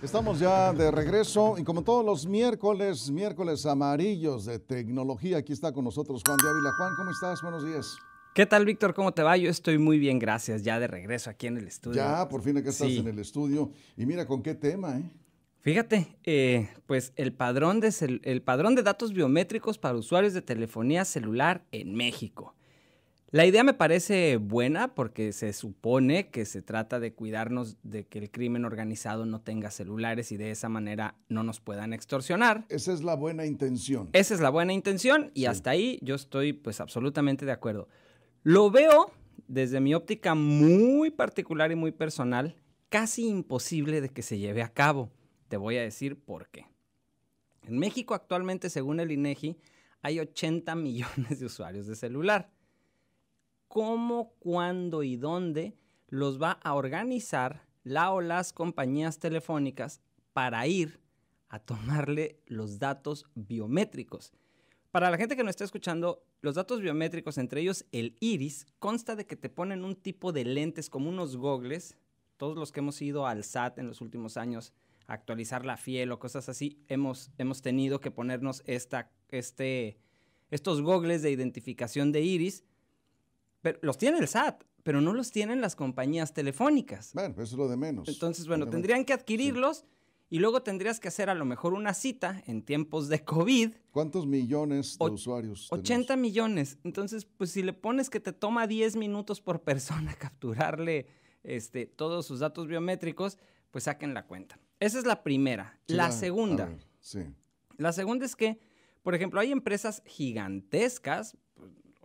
Estamos ya de regreso y como todos los miércoles, miércoles amarillos de tecnología, aquí está con nosotros Juan de Ávila. Juan, ¿cómo estás? Buenos días. ¿Qué tal, Víctor? ¿Cómo te va? Yo estoy muy bien, gracias. Ya de regreso aquí en el estudio. Ya, por fin acá estás en el estudio. Y mira con qué tema, ¿eh? Fíjate, eh, pues el padrón, de el padrón de datos biométricos para usuarios de telefonía celular en México. La idea me parece buena porque se supone que se trata de cuidarnos de que el crimen organizado no tenga celulares y de esa manera no nos puedan extorsionar. Esa es la buena intención. Esa es la buena intención y hasta ahí yo estoy pues absolutamente de acuerdo. Lo veo desde mi óptica muy particular y muy personal, casi imposible de que se lleve a cabo. Te voy a decir por qué. En México actualmente, según el INEGI, e hay 80 millones de usuarios de celular cómo, cuándo y dónde los va a organizar la o las compañías telefónicas para ir a tomarle los datos biométricos. Para la gente que nos está escuchando, los datos biométricos, entre ellos el iris, consta de que te ponen un tipo de lentes como unos gogles. Todos los que hemos ido al SAT en los últimos años a actualizar la fiel o cosas así, hemos, tenido que ponernos este, estos gogles de identificación de iris pero los tiene el SAT, pero no los tienen las compañías telefónicas. Bueno, eso es lo de menos. Entonces, bueno, tendrían que adquirirlos y luego tendrías que hacer a lo mejor una cita en tiempos de COVID. ¿Cuántos millones de usuarios? 80 millones. Entonces, pues si le pones que te toma 10 minutos por persona capturarle este, todos sus datos biométricos, pues saquen la cuenta. Esa es la primera. la, segunda. sí. La segunda es que, por ejemplo, hay empresas gigantescas,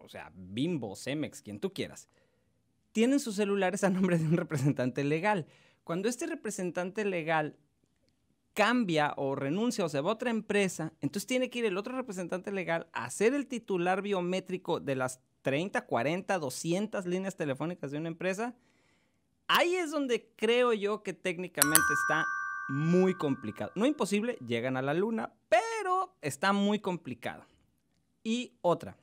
o sea, Bimbo, Cemex, quien tú quieras, tienen sus celulares a nombre de un representante legal. Cuando este representante legal cambia o renuncia o se va a otra empresa, entonces tiene que ir el otro representante legal a ser el titular biométrico de las 30, 40, 200 líneas telefónicas de una empresa. Ahí es donde creo yo que técnicamente está muy complicado. No imposible, llegan a la luna, pero está muy complicado. Y otra,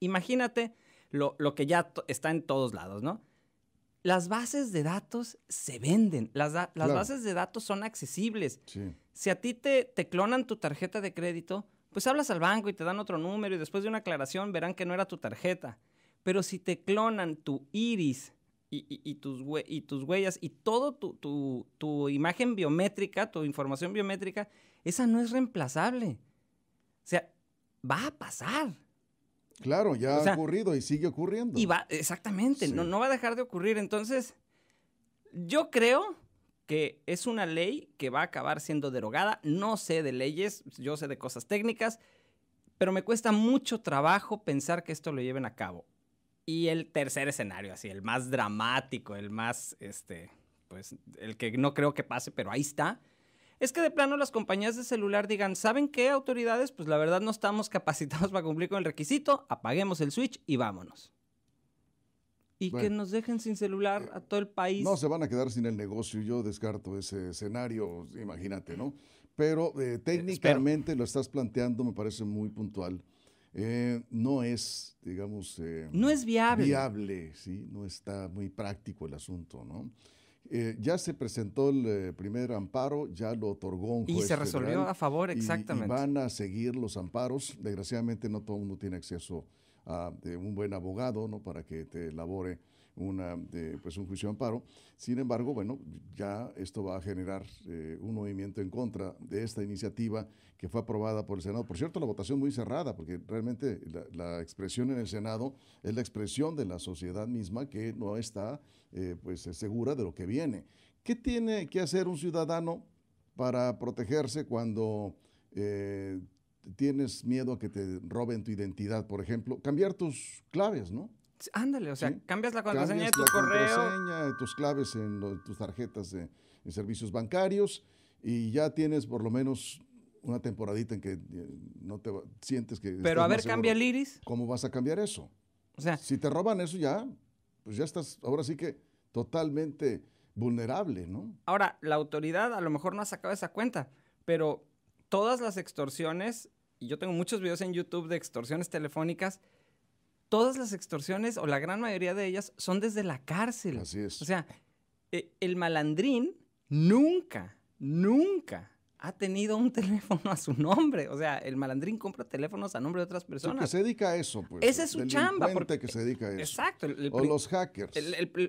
Imagínate lo, que ya está en todos lados, ¿no? Las bases de datos se venden, las, bases de datos son accesibles. Si a ti te, clonan tu tarjeta de crédito, pues hablas al banco y te dan otro número y después de una aclaración verán que no era tu tarjeta. Pero si te clonan tu iris y, tus, huellas y toda tu, imagen biométrica, tu información biométrica, esa no es reemplazable. O sea, va a pasar. Claro, ya ha ocurrido y sigue ocurriendo. Y va, exactamente, no, no va a dejar de ocurrir. Entonces, yo creo que es una ley que va a acabar siendo derogada. No sé de leyes, yo sé de cosas técnicas, pero me cuesta mucho trabajo pensar que esto lo lleven a cabo. Y el tercer escenario, así, el más dramático, el más, este, pues, el que no creo que pase, pero ahí está, es que de plano las compañías de celular digan, ¿saben qué autoridades? Pues la verdad no estamos capacitados para cumplir con el requisito, apaguemos el switch y vámonos. Y que nos dejen sin celular a todo el país. No, se van a quedar sin el negocio, yo descarto ese escenario, imagínate, ¿no? Pero eh, eh, técnicamente lo estás planteando, me parece muy puntual. Eh, no es, digamos... no es viable. Viable, sí, no está muy práctico el asunto, ¿no? Eh, ya se presentó el eh, primer amparo, ya lo otorgó un Y se resolvió a favor, exactamente. van a seguir los amparos. Desgraciadamente no todo el mundo tiene acceso a un buen abogado, ¿no? Para que te elabore una, eh, pues un juicio amparo. Sin embargo, bueno, ya esto va a generar eh, un movimiento en contra de esta iniciativa que fue aprobada por el Senado. Por cierto, la votación muy cerrada, porque realmente la, expresión en el Senado es la expresión de la sociedad misma que no está eh, pues segura de lo que viene. ¿Qué tiene que hacer un ciudadano para protegerse cuando tienes miedo a que te roben tu identidad, por ejemplo? Cambiar tus claves, ¿no? Ándale, o sea, cambias la contraseña de tu la correo. Contraseña, de tus claves en, tus tarjetas de servicios bancarios y ya tienes por lo menos una temporadita en que eh, no te sientes que. Pero a ver, cambia el iris. ¿Cómo vas a cambiar eso? O sea. Si te roban eso ya, pues ya estás, ahora sí que totalmente vulnerable, ¿no? Ahora, la autoridad a lo mejor no ha sacado esa cuenta, pero todas las extorsiones, y yo tengo muchos videos en YouTube de extorsiones telefónicas, todas las extorsiones, o la gran mayoría de ellas, son desde la cárcel. Así es. O sea, e, el malandrín nunca, nunca ha tenido un teléfono a su nombre. O sea, el malandrín compra teléfonos a nombre de otras personas. Sí, que se dedica a eso, pues. Esa es su chamba. Porque, que se dedica a eso. Exacto. o los hackers.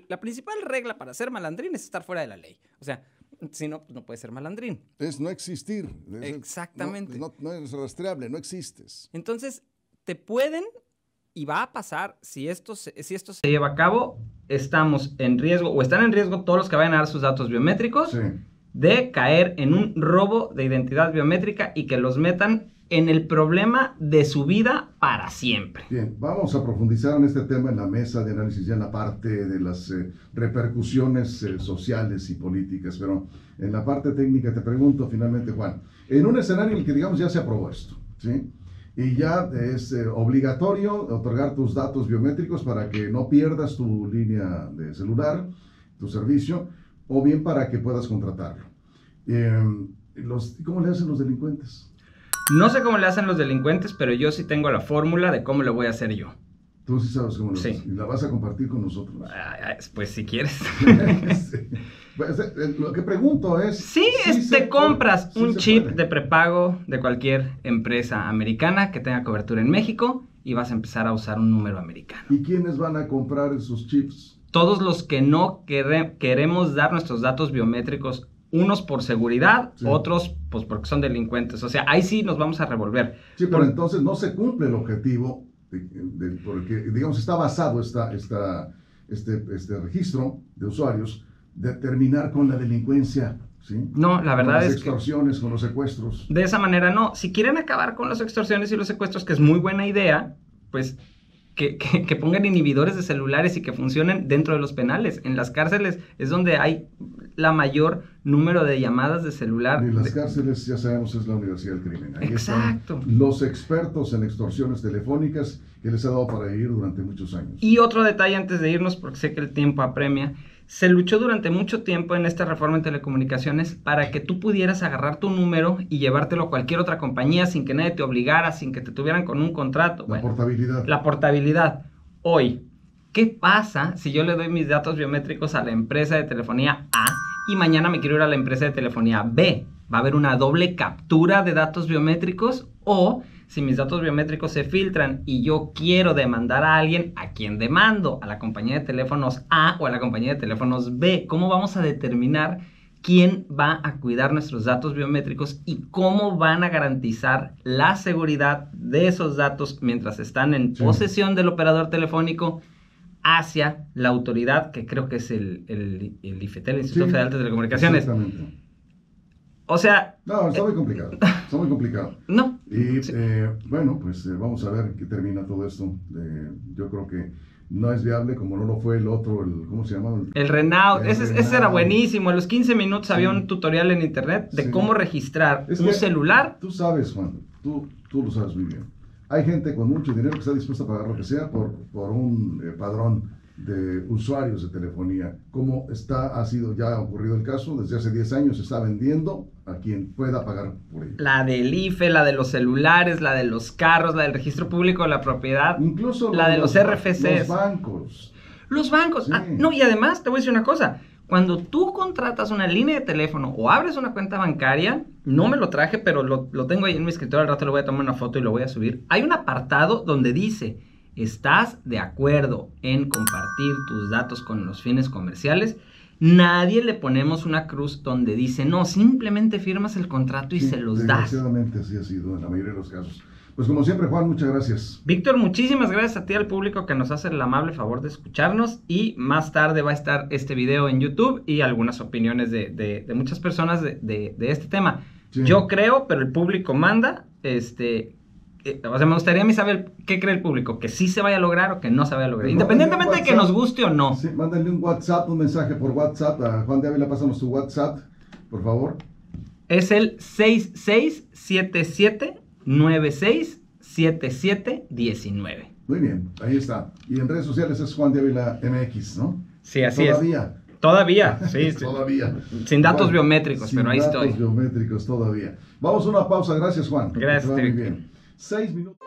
la principal regla para ser malandrín es estar fuera de la ley. O sea, si no, pues, no puedes ser malandrín. Es no existir. Exactamente. No, es rastreable, no existes. Entonces, te pueden y va a pasar si esto, se, si esto se lleva a cabo, estamos en riesgo o están en riesgo todos los que vayan a dar sus datos biométricos de caer en un robo de identidad biométrica y que los metan en el problema de su vida para siempre. Bien, vamos a profundizar en este tema en la mesa de análisis ya en la parte de las eh, repercusiones eh, sociales y políticas, pero en la parte técnica te pregunto finalmente, Juan, en un escenario en el que digamos ya se aprobó esto, ¿sí? y ya es eh, obligatorio otorgar tus datos biométricos para que no pierdas tu línea de celular, tu servicio, o bien para que puedas contratarlo. Eh, los, ¿Cómo le hacen los delincuentes? No sé cómo le hacen los delincuentes, pero yo sí tengo la fórmula de cómo lo voy a hacer yo. Tú sí sabes cómo lo sí. y la vas a compartir con nosotros. Ah, ah, pues si quieres. Pues, eh, eh, lo que pregunto es... si te compras un chip de prepago de cualquier empresa americana que tenga cobertura en México y vas a empezar a usar un número americano. ¿Y quiénes van a comprar esos chips? Todos los que no queremos dar nuestros datos biométricos, unos por seguridad, otros pues porque son delincuentes. O sea, ahí sí nos vamos a revolver. Sí, pero entonces no se cumple el objetivo, porque digamos está basado esta, esta, este, este registro de usuarios de terminar con la delincuencia. ¿sí? No, la verdad con las es extorsiones, con los secuestros. De esa manera no. Si quieren acabar con las extorsiones y los secuestros, que es muy buena idea, pues que, pongan inhibidores de celulares y que funcionen dentro de los penales. En las cárceles es donde hay la mayor número de llamadas de celular. En las cárceles, ya sabemos, es la universidad del crimen. Exacto. los expertos en extorsiones telefónicas que les ha dado para ir durante muchos años. Y otro detalle antes de irnos, porque sé que el tiempo apremia se luchó durante mucho tiempo en esta reforma en telecomunicaciones para que tú pudieras agarrar tu número y llevártelo a cualquier otra compañía sin que nadie te obligara, sin que te tuvieran con un contrato. La portabilidad. La portabilidad. Hoy, ¿qué pasa si yo le doy mis datos biométricos a la empresa de telefonía A y mañana me quiero ir a la empresa de telefonía B? ¿Va a haber una doble captura de datos biométricos o si mis datos biométricos se filtran y yo quiero demandar a alguien, ¿a quién demando? ¿A la compañía de teléfonos A o a la compañía de teléfonos B? ¿Cómo vamos a determinar quién va a cuidar nuestros datos biométricos y cómo van a garantizar la seguridad de esos datos mientras están en posesión del operador telefónico? hacia la autoridad, que creo que es el, el, IFETEL, e el Instituto Federal de Telecomunicaciones. O sea... No, está muy complicado. Está muy complicado. No. Y eh, bueno, pues eh, vamos a ver qué termina todo esto. yo creo que no es viable como no lo fue el otro, el, ¿cómo se llama? El, Renault. Ese, ese era buenísimo. A los 15 minutos había un tutorial en internet de cómo registrar un celular. Tú sabes, Juan, tú, tú lo sabes muy bien. Hay gente con mucho dinero que está dispuesta a pagar lo que sea por, por un eh, padrón de usuarios de telefonía, ¿Cómo está, ha sido ya ocurrido el caso, desde hace 10 años se está vendiendo a quien pueda pagar por ello. La del IFE, la de los celulares, la de los carros, la del registro público de la propiedad, incluso la de los, RFCs. Los bancos. Los bancos. Ah, no, y además te voy a decir una cosa. Cuando tú contratas una línea de teléfono o abres una cuenta bancaria, no me lo traje, pero lo, lo tengo ahí en mi escritorio, al rato le voy a tomar una foto y lo voy a subir. Hay un apartado donde dice, estás de acuerdo en compartir tus datos con los fines comerciales, nadie le ponemos una cruz donde dice, no, simplemente firmas el contrato y se los das. así ha sido en la mayoría de los casos. Pues como siempre, Juan, muchas gracias. Víctor, muchísimas gracias a ti, al público que nos hace el amable favor de escucharnos. Y más tarde va a estar este video en YouTube y algunas opiniones de, muchas personas de, de este tema. Yo creo, pero el público manda. Este, o sea, me gustaría saber qué cree el público, que sí se vaya a lograr o que no se vaya a lograr, independientemente de que nos guste o no. Sí, mándenle un WhatsApp, un mensaje por WhatsApp, a Juan de Ávila, pásanos su WhatsApp, por favor. Es el 6677967719. Muy bien, ahí está. Y en redes sociales es Juan de Ávila MX, ¿no? Sí, así es. Todavía. Todavía, Sí, todavía. Sin datos biométricos, pero ahí estoy. Sin Datos biométricos todavía. Vamos a una pausa. Gracias, Juan. Gracias, Muy bien. me minutos.